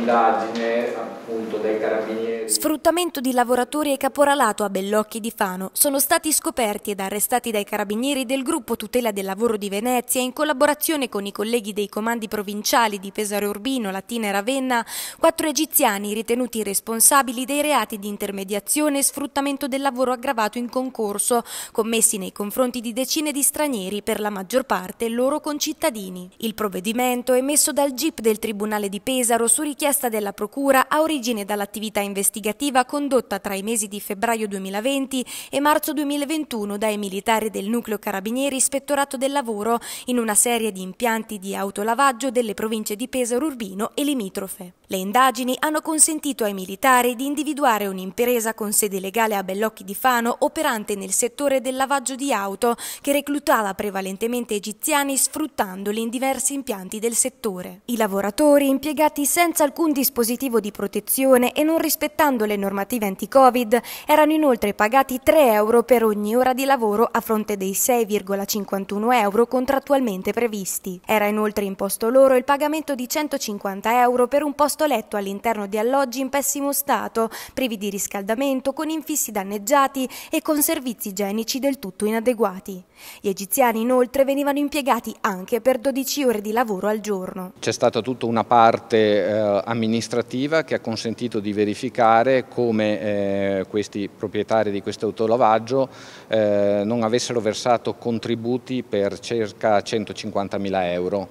un'indagine appunto dai carabinieri. Sfruttamento di lavoratori e caporalato a Bellocchi di Fano sono stati scoperti ed arrestati dai carabinieri del gruppo Tutela del Lavoro di Venezia in collaborazione con i colleghi dei comandi provinciali di Pesaro Urbino, Latina e Ravenna, quattro egiziani ritenuti responsabili dei reati di intermediazione e sfruttamento del lavoro aggravato in concorso, commessi nei confronti di decine di stranieri, per la maggior parte loro concittadini. Il provvedimento emesso dal GIP del Tribunale di Pesaro su richiesta della Procura ha originato origine dall'attività investigativa condotta tra i mesi di febbraio 2020 e marzo 2021 dai militari del nucleo carabinieri ispettorato del lavoro in una serie di impianti di autolavaggio delle province di Pesaro Urbino e limitrofe. Le indagini hanno consentito ai militari di individuare un'impresa con sede legale a Bellocchi di Fano operante nel settore del lavaggio di auto che reclutava prevalentemente egiziani sfruttandoli in diversi impianti del settore. I lavoratori impiegati senza alcun dispositivo di protezione istruzione e non rispettando le normative anti-Covid erano inoltre pagati 3 euro per ogni ora di lavoro a fronte dei 6,51 euro contrattualmente previsti. Era inoltre imposto loro il pagamento di 150 euro per un posto letto all'interno di alloggi in pessimo stato, privi di riscaldamento, con infissi danneggiati e con servizi igienici del tutto inadeguati. Gli egiziani inoltre venivano impiegati anche per 12 ore di lavoro al giorno. C'è stata tutta una parte eh, amministrativa che ha consentito consentito di verificare come eh, questi proprietari di questo autolavaggio eh, non avessero versato contributi per circa 150.000 euro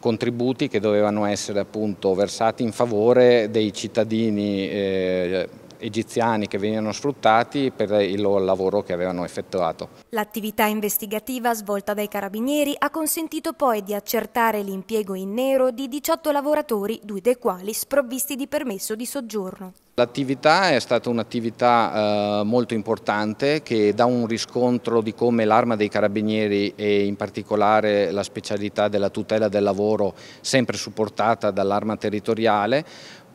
contributi che dovevano essere appunto versati in favore dei cittadini eh, egiziani che venivano sfruttati per il loro lavoro che avevano effettuato. L'attività investigativa svolta dai carabinieri ha consentito poi di accertare l'impiego in nero di 18 lavoratori, due dei quali sprovvisti di permesso di soggiorno. L'attività è stata un'attività eh, molto importante che dà un riscontro di come l'arma dei carabinieri e in particolare la specialità della tutela del lavoro sempre supportata dall'arma territoriale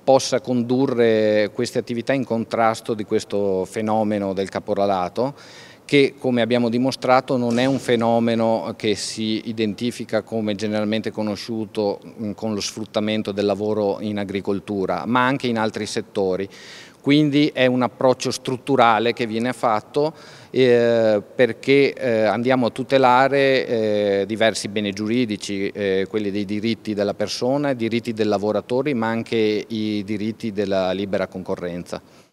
possa condurre queste attività in contrasto di questo fenomeno del caporalato che come abbiamo dimostrato non è un fenomeno che si identifica come generalmente conosciuto mm, con lo sfruttamento del lavoro in agricoltura ma anche in altri settori quindi è un approccio strutturale che viene fatto eh, perché eh, andiamo a tutelare eh, diversi beni giuridici, eh, quelli dei diritti della persona, i diritti dei lavoratori ma anche i diritti della libera concorrenza.